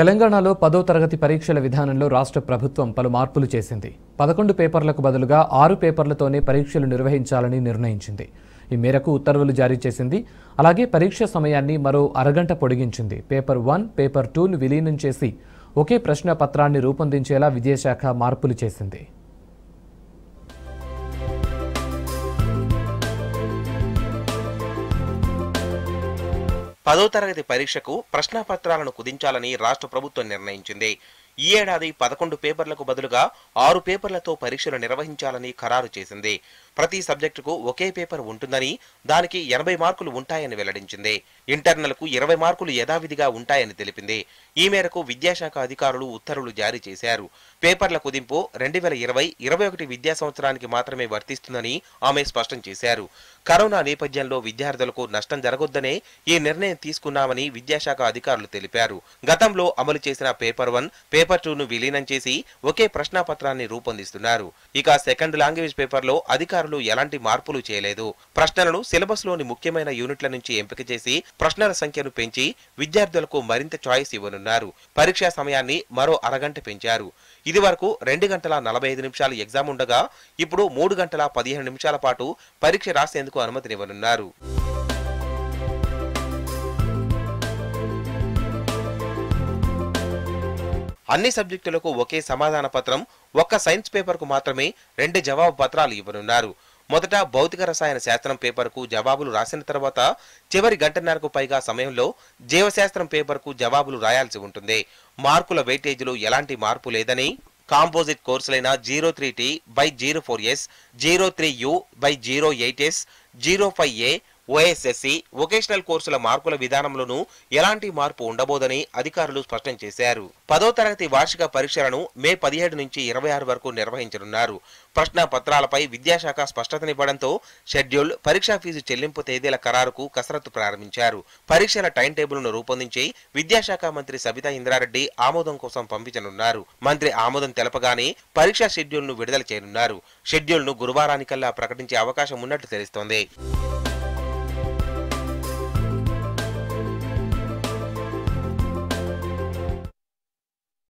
తెలంగాణలో పదో తరగతి పరీక్షల విధానంలో రాష్ట్ర ప్రభుత్వం పలు మార్పులు చేసింది పదకొండు పేపర్లకు బదులుగా ఆరు పేపర్లతోనే పరీక్షలు నిర్వహించాలని నిర్ణయించింది ఈ మేరకు ఉత్తర్వులు జారీ చేసింది అలాగే పరీక్ష సమయాన్ని మరో అరగంట పొడిగించింది పేపర్ వన్ పేపర్ టూను విలీనం చేసి ఒకే ప్రశ్న పత్రాన్ని రూపొందించేలా విద్యాశాఖ మార్పులు చేసింది పదో తరగతి పరీక్షకు ప్రశ్నపత్రాలను కుదించాలని రాష్ట్ర ప్రభుత్వం నిర్ణయించింది ఈ ఏడాది పదకొండు పేపర్లకు బదులుగా ఆరు పేపర్లతో పరీక్షలు నిర్వహించాలని ఖరారు చేసింది ప్రతి సబ్జెక్టుకు ఒకే పేపర్ ఉంటుందని దానికి ఎనభై మార్కులు ఉంటాయని వెల్లడించింది ఇంటర్నల్కు ఇరవై మార్కులు యథావిధిగా ఉంటాయని తెలిపింది ఈ మేరకు విద్యాశాఖ అధికారులు ఉత్తర్వులు జారీ చేశారు పేపర్ల కుదింపు రెండు వేల ఇరవై ఇరవై ఒకటి విద్యా సంవత్సరానికి మాత్రమే వర్తిస్తుందని ఆమె స్పష్టం చేశారు కరోనా నేపథ్యంలో విద్యార్థులకు నష్టం జరగొద్దనే ఈ నిర్ణయం తీసుకున్నామని విద్యాశాఖ అధికారులు తెలిపారు గతంలో అమలు చేసిన పేపర్ వన్ పేపర్ టూను విలీనం చేసి ఒకే ప్రశ్నాపత్రాన్ని రూపొందిస్తున్నారు ఇక సెకండ్ లాంగ్వేజ్ పేపర్లో అధికారులు అధికారులు ఎలాంటి మార్పులు చేయలేదు ప్రశ్నలను సిలబస్లోని ముఖ్యమైన యూనిట్ల నుంచి ఎంపిక చేసి ప్రశ్నల సంఖ్యను పెంచి విద్యార్థులకు మరింత చాయిస్ ఇవ్వనున్నారు పరీక్షా సమయాన్ని మరో అరగంట పెంచారు ఇది వరకు రెండు గంటల నలభై ఐదు నిమిషాలు ఎగ్జామ్ ఉండగా ఇప్పుడు మూడు గంటల పదిహేను నిమిషాల పాటు పరీక్ష రాసేందుకు అనుమతినివ్వనున్నారు అన్ని సబ్జెక్టులకు ఒకే సమాధాన పత్రం ఒక్క సైన్స్ పేపర్కు మాత్రమే రెండు జవాబు పత్రాలు ఇవ్వనున్నారు మొదట భౌతిక రసాయన శాస్త్రం పేపర్కు జవాబులు రాసిన తర్వాత చివరి గంటన్నరకు పైగా సమయంలో జీవశాస్త్రం పేపర్కు జవాబులు రాయాల్సి ఉంటుంది మార్కుల వెయిటేజీలో ఎలాంటి మార్పు లేదని కాంపోజిట్ కోర్సులైన zero three T by zero four S zero three U by zero eight S zero five A OSSC vocational కోర్సుల మార్కుల విధానంలోనూ ఎలాంటి మార్పు ఉండబోదని అధికారులు స్పష్టం చేశారు పదో తరగతి వార్షిక పరీక్షలను మే పదిహేడు నుంచి ఇరవై ఆరు వరకు నిర్వహించనున్నారు ప్రశ్న పత్రాలపై విద్యాశాఖ స్పష్టతనివ్వడంతో షెడ్యూల్ పరీక్షా ఫీజు చెల్లింపు తేదీల ఖరారుకు కసరత్తు ప్రారంభించారు పరీక్షల టైం టేబుల్ను రూపొందించి విద్యాశాఖ మంత్రి సబితా ఇంద్రారెడ్డి ఆమోదం కోసం పంపించనున్నారు మంత్రి ఆమోదం తెలపగానే పరీక్షా షెడ్యూల్ను విడుదల చేయనున్నారు షెడ్యూల్ను గురువారానికల్లా ప్రకటించే అవకాశం ఉన్నట్లు తెలుస్తోంది